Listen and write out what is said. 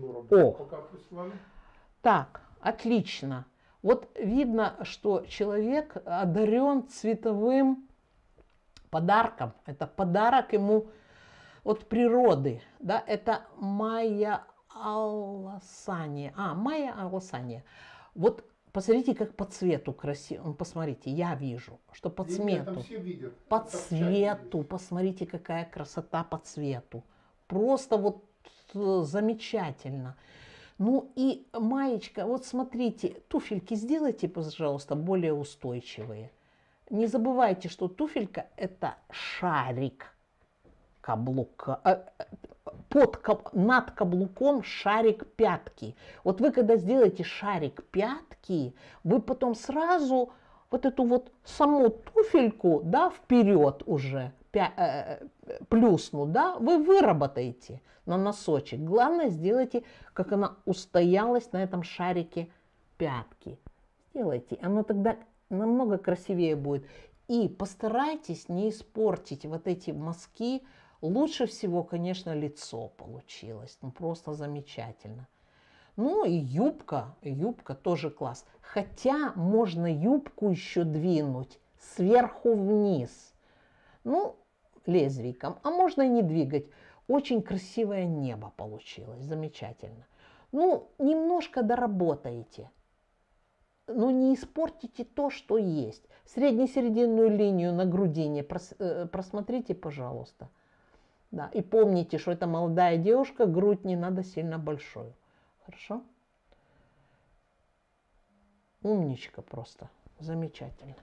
О, так, отлично. Вот видно, что человек одарен цветовым подарком. Это подарок ему от природы. Да? Это майя алласания. А, майя алласания. Вот посмотрите, как по цвету красиво. Посмотрите, я вижу, что по цвету. все По цвету, посмотрите, какая красота по цвету. Просто вот Э, замечательно. Ну и маечка, вот смотрите, туфельки сделайте, пожалуйста, более устойчивые. Не забывайте, что туфелька это шарик каблука, э, э, под, над каблуком шарик пятки. Вот вы когда сделаете шарик пятки, вы потом сразу вот эту вот саму туфельку, да, вперед уже, плюснут, да, вы выработаете на носочек. Главное, сделайте, как она устоялась на этом шарике пятки. Сделайте, оно тогда намного красивее будет. И постарайтесь не испортить вот эти мазки. Лучше всего, конечно, лицо получилось. Ну, просто замечательно. Ну и юбка, юбка тоже класс. Хотя можно юбку еще двинуть сверху вниз. Ну, лезвиком, а можно и не двигать. Очень красивое небо получилось, замечательно. Ну, немножко доработаете, но ну, не испортите то, что есть. Среднесерединную линию на грудине прос, э, просмотрите, пожалуйста. Да, и помните, что это молодая девушка, грудь не надо сильно большую. Хорошо? Умничка просто. Замечательно.